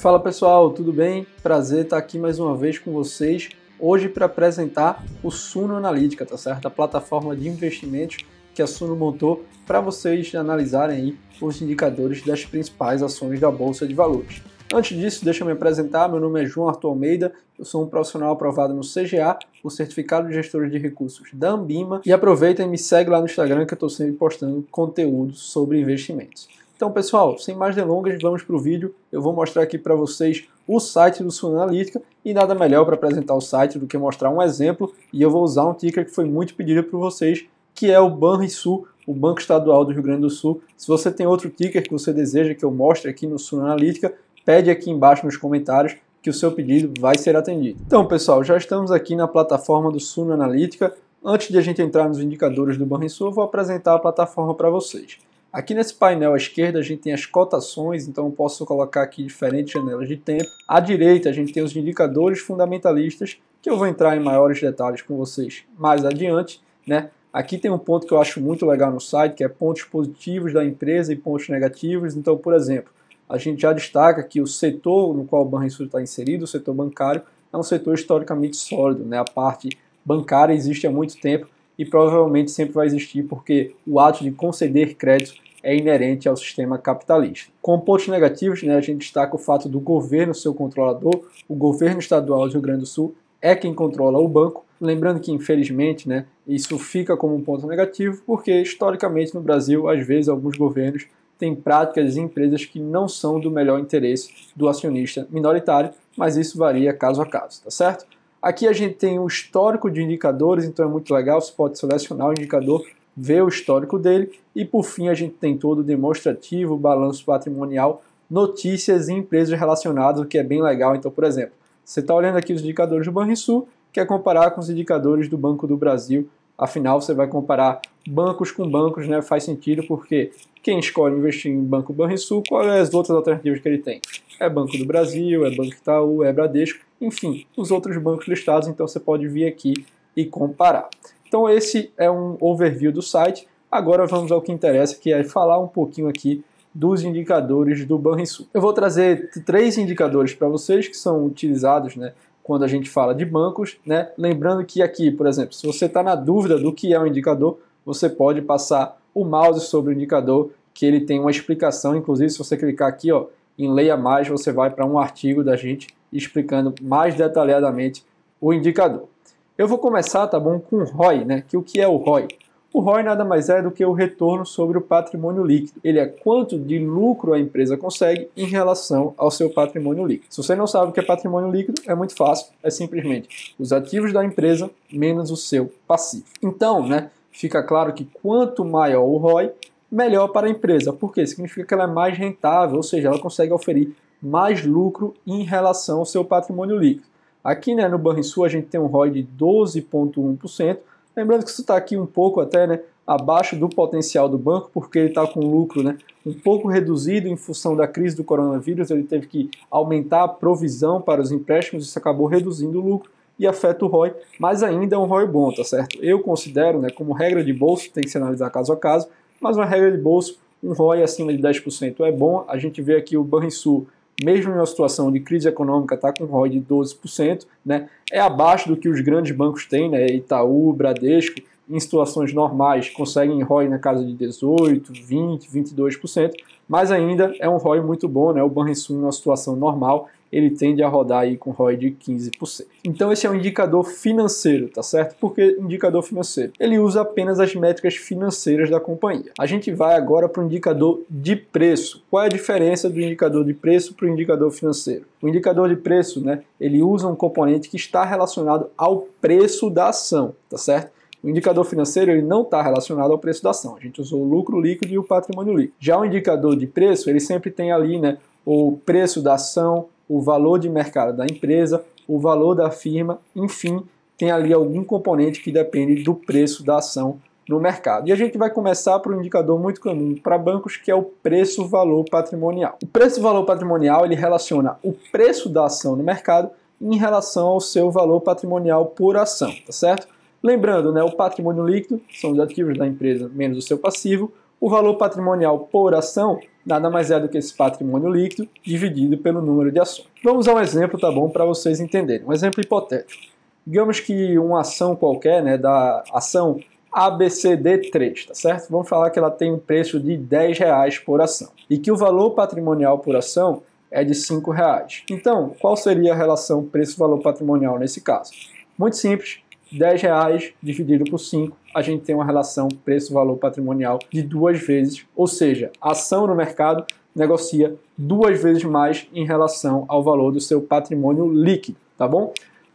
Fala pessoal, tudo bem? Prazer estar aqui mais uma vez com vocês hoje para apresentar o Suno Analítica, tá certo? A plataforma de investimentos que a Suno montou para vocês analisarem aí os indicadores das principais ações da Bolsa de Valores. Antes disso, deixa eu me apresentar. Meu nome é João Arthur Almeida, eu sou um profissional aprovado no CGA, o Certificado de Gestor de Recursos da Ambima, e aproveita e me segue lá no Instagram que eu estou sempre postando conteúdo sobre investimentos. Então, pessoal, sem mais delongas, vamos para o vídeo. Eu vou mostrar aqui para vocês o site do Sun Analytica e nada melhor para apresentar o site do que mostrar um exemplo. E eu vou usar um ticker que foi muito pedido por vocês, que é o Banrisul, o Banco Estadual do Rio Grande do Sul. Se você tem outro ticker que você deseja que eu mostre aqui no Sun Analytica, pede aqui embaixo nos comentários que o seu pedido vai ser atendido. Então, pessoal, já estamos aqui na plataforma do Sun Analytica. Antes de a gente entrar nos indicadores do Banrisul, eu vou apresentar a plataforma para vocês. Aqui nesse painel à esquerda a gente tem as cotações, então eu posso colocar aqui diferentes janelas de tempo. À direita a gente tem os indicadores fundamentalistas, que eu vou entrar em maiores detalhes com vocês mais adiante. Né? Aqui tem um ponto que eu acho muito legal no site, que é pontos positivos da empresa e pontos negativos. Então, por exemplo, a gente já destaca que o setor no qual o Banrisul está inserido, o setor bancário, é um setor historicamente sólido. Né? A parte bancária existe há muito tempo, e provavelmente sempre vai existir porque o ato de conceder crédito é inerente ao sistema capitalista. Com pontos negativos, né, a gente destaca o fato do governo ser o controlador, o governo estadual do Rio Grande do Sul é quem controla o banco. Lembrando que, infelizmente, né, isso fica como um ponto negativo, porque historicamente no Brasil, às vezes, alguns governos têm práticas e empresas que não são do melhor interesse do acionista minoritário, mas isso varia caso a caso, tá certo? Aqui a gente tem o um histórico de indicadores, então é muito legal, você pode selecionar o indicador, ver o histórico dele. E por fim a gente tem todo o demonstrativo, balanço patrimonial, notícias e empresas relacionadas, o que é bem legal. Então, por exemplo, você está olhando aqui os indicadores do Banrisul, quer comparar com os indicadores do Banco do Brasil, Afinal, você vai comparar bancos com bancos, né? Faz sentido porque quem escolhe investir em Banco Banrisul, quais é as outras alternativas que ele tem? É Banco do Brasil, é Banco Itaú, é Bradesco enfim, os outros bancos listados, então você pode vir aqui e comparar. Então esse é um overview do site. Agora vamos ao que interessa, que é falar um pouquinho aqui dos indicadores do Banrisul. Eu vou trazer três indicadores para vocês que são utilizados, né, quando a gente fala de bancos, né? Lembrando que aqui, por exemplo, se você está na dúvida do que é um indicador, você pode passar o mouse sobre o indicador, que ele tem uma explicação. Inclusive, se você clicar aqui, ó, em Leia Mais, você vai para um artigo da gente explicando mais detalhadamente o indicador. Eu vou começar, tá bom, com o ROI, né? Que o que é o ROI? O ROI nada mais é do que o retorno sobre o patrimônio líquido. Ele é quanto de lucro a empresa consegue em relação ao seu patrimônio líquido. Se você não sabe o que é patrimônio líquido, é muito fácil, é simplesmente os ativos da empresa menos o seu passivo. Então, né, fica claro que quanto maior o ROI, melhor para a empresa, porque significa que ela é mais rentável, ou seja, ela consegue oferir mais lucro em relação ao seu patrimônio líquido. Aqui né, no Banrisul a gente tem um ROI de 12,1%, lembrando que isso está aqui um pouco até né, abaixo do potencial do banco, porque ele está com lucro né, um pouco reduzido em função da crise do coronavírus, ele teve que aumentar a provisão para os empréstimos, isso acabou reduzindo o lucro e afeta o ROI, mas ainda é um ROI bom, tá certo? Eu considero, né, como regra de bolso, tem que se analisar caso a caso, mas uma regra de bolso, um ROI acima de 10% é bom, a gente vê aqui o Banrisul mesmo em uma situação de crise econômica, está com um ROI de 12%, né? é abaixo do que os grandes bancos têm, né? Itaú, Bradesco, em situações normais conseguem ROI na casa de 18, 20, 22%, mas ainda é um ROI muito bom, né? o Banrisul em uma situação normal ele tende a rodar aí com ROI de 15%. Então esse é um indicador financeiro, tá certo? Por que indicador financeiro? Ele usa apenas as métricas financeiras da companhia. A gente vai agora para o indicador de preço. Qual é a diferença do indicador de preço para o indicador financeiro? O indicador de preço, né, ele usa um componente que está relacionado ao preço da ação, tá certo? O indicador financeiro ele não está relacionado ao preço da ação. A gente usou o lucro líquido e o patrimônio líquido. Já o indicador de preço, ele sempre tem ali né, o preço da ação, o valor de mercado da empresa, o valor da firma, enfim, tem ali algum componente que depende do preço da ação no mercado. E a gente vai começar por um indicador muito comum para bancos que é o preço-valor patrimonial. O preço-valor patrimonial ele relaciona o preço da ação no mercado em relação ao seu valor patrimonial por ação, tá certo? Lembrando, né, o patrimônio líquido são os ativos da empresa menos o seu passivo, o valor patrimonial por ação nada mais é do que esse patrimônio líquido dividido pelo número de ações. Vamos a um exemplo, tá bom, para vocês entenderem. Um exemplo hipotético. Digamos que uma ação qualquer, né, da ação ABCD3, tá certo? Vamos falar que ela tem um preço de 10 reais por ação e que o valor patrimonial por ação é de 5 reais. Então, qual seria a relação preço-valor patrimonial nesse caso? Muito simples, 10 reais dividido por 5, a gente tem uma relação preço-valor patrimonial de duas vezes, ou seja, a ação no mercado negocia duas vezes mais em relação ao valor do seu patrimônio líquido, tá bom?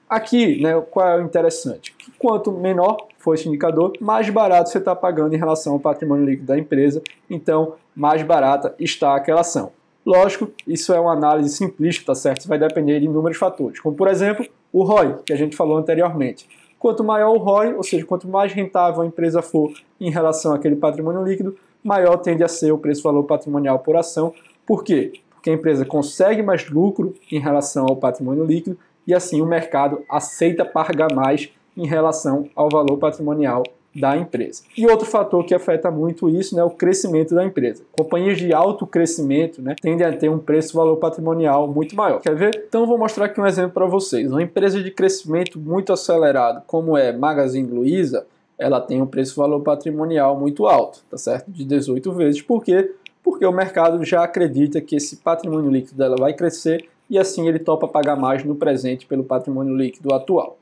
Aqui, né, qual é o interessante? Que quanto menor for esse indicador, mais barato você está pagando em relação ao patrimônio líquido da empresa, então mais barata está aquela ação. Lógico, isso é uma análise simplista, tá certo? Isso vai depender de inúmeros fatores, como por exemplo o ROI, que a gente falou anteriormente. Quanto maior o ROI, ou seja, quanto mais rentável a empresa for em relação àquele patrimônio líquido, maior tende a ser o preço-valor patrimonial por ação. Por quê? Porque a empresa consegue mais lucro em relação ao patrimônio líquido e assim o mercado aceita pagar mais em relação ao valor patrimonial da empresa. E outro fator que afeta muito isso né, é né, o crescimento da empresa. Companhias de alto crescimento né, tendem a ter um preço-valor patrimonial muito maior. Quer ver? Então vou mostrar aqui um exemplo para vocês. Uma empresa de crescimento muito acelerado, como é Magazine Luiza, ela tem um preço-valor patrimonial muito alto, tá certo? De 18 vezes. Por quê? Porque o mercado já acredita que esse patrimônio líquido dela vai crescer e assim ele topa pagar mais no presente pelo patrimônio líquido atual.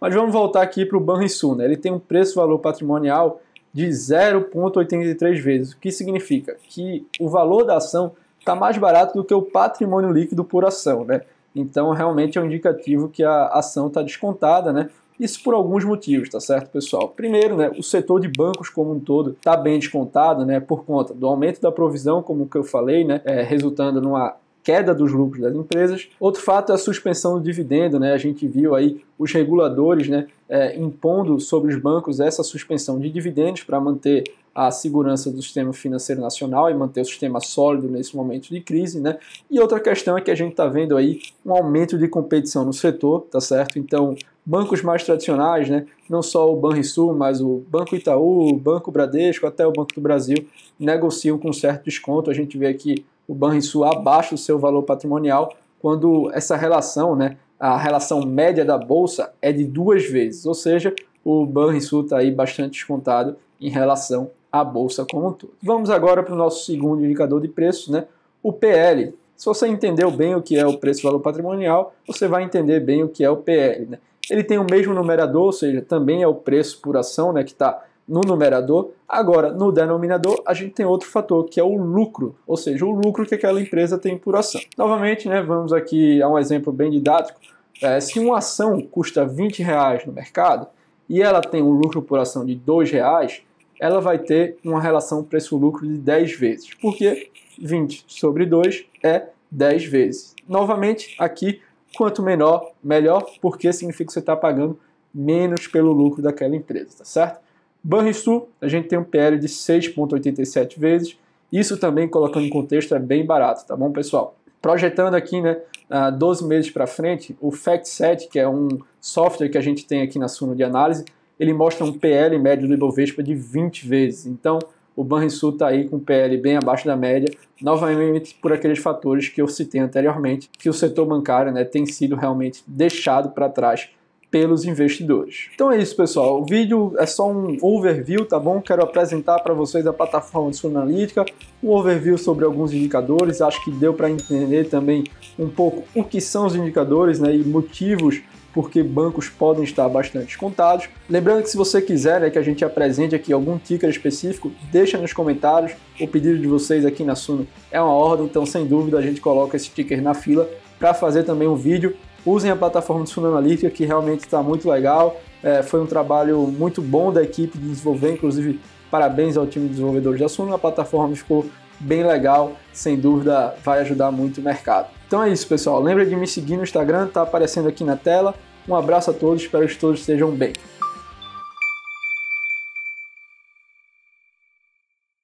Mas vamos voltar aqui para o Sul, né? Ele tem um preço-valor patrimonial de 0,83 vezes, o que significa que o valor da ação está mais barato do que o patrimônio líquido por ação, né? Então, realmente é um indicativo que a ação está descontada, né? Isso por alguns motivos, tá certo, pessoal? Primeiro, né, o setor de bancos como um todo está bem descontado, né, por conta do aumento da provisão, como que eu falei, né, é, resultando numa queda dos lucros das empresas. Outro fato é a suspensão do dividendo, né? A gente viu aí os reguladores, né, é, impondo sobre os bancos essa suspensão de dividendos para manter a segurança do sistema financeiro nacional e manter o sistema sólido nesse momento de crise, né? E outra questão é que a gente está vendo aí um aumento de competição no setor, tá certo? Então, bancos mais tradicionais, né? Não só o Banrisul, mas o Banco Itaú, o Banco Bradesco, até o Banco do Brasil negociam com certo desconto. A gente vê aqui o Banrisul abaixo do seu valor patrimonial, quando essa relação, né, a relação média da bolsa é de duas vezes, ou seja, o Banrisul está aí bastante descontado em relação à bolsa como um todo. Vamos agora para o nosso segundo indicador de preço, né, o PL. Se você entendeu bem o que é o preço-valor patrimonial, você vai entender bem o que é o PL. Né? Ele tem o mesmo numerador, ou seja, também é o preço por ação né, que está no numerador. Agora, no denominador, a gente tem outro fator, que é o lucro, ou seja, o lucro que aquela empresa tem por ação. Novamente, né, vamos aqui a um exemplo bem didático. É, se uma ação custa 20 reais no mercado e ela tem um lucro por ação de 2 reais, ela vai ter uma relação preço-lucro de 10 vezes, porque 20 sobre 2 é 10 vezes. Novamente, aqui, quanto menor, melhor, porque significa que você está pagando menos pelo lucro daquela empresa, tá certo? Banrisul, a gente tem um PL de 6,87 vezes. Isso também, colocando em contexto, é bem barato, tá bom, pessoal? Projetando aqui, né, 12 meses para frente, o FactSet, que é um software que a gente tem aqui na Suno de análise, ele mostra um PL médio do Ibovespa de 20 vezes. Então, o Banrisul está aí com PL bem abaixo da média, novamente por aqueles fatores que eu citei anteriormente, que o setor bancário né, tem sido realmente deixado para trás pelos investidores. Então é isso, pessoal. O vídeo é só um overview, tá bom? Quero apresentar para vocês a plataforma de sua analítica, um overview sobre alguns indicadores. Acho que deu para entender também um pouco o que são os indicadores né, e motivos porque bancos podem estar bastante descontados. Lembrando que se você quiser né, que a gente apresente aqui algum ticker específico, deixa nos comentários. O pedido de vocês aqui na Suno é uma ordem, então sem dúvida a gente coloca esse ticker na fila para fazer também um vídeo usem a plataforma do Fundo Analítica, que realmente está muito legal. É, foi um trabalho muito bom da equipe de desenvolver, inclusive parabéns ao time de desenvolvedores da Suno, a plataforma ficou bem legal, sem dúvida vai ajudar muito o mercado. Então é isso, pessoal. Lembra de me seguir no Instagram, Está aparecendo aqui na tela. Um abraço a todos, espero que todos estejam bem.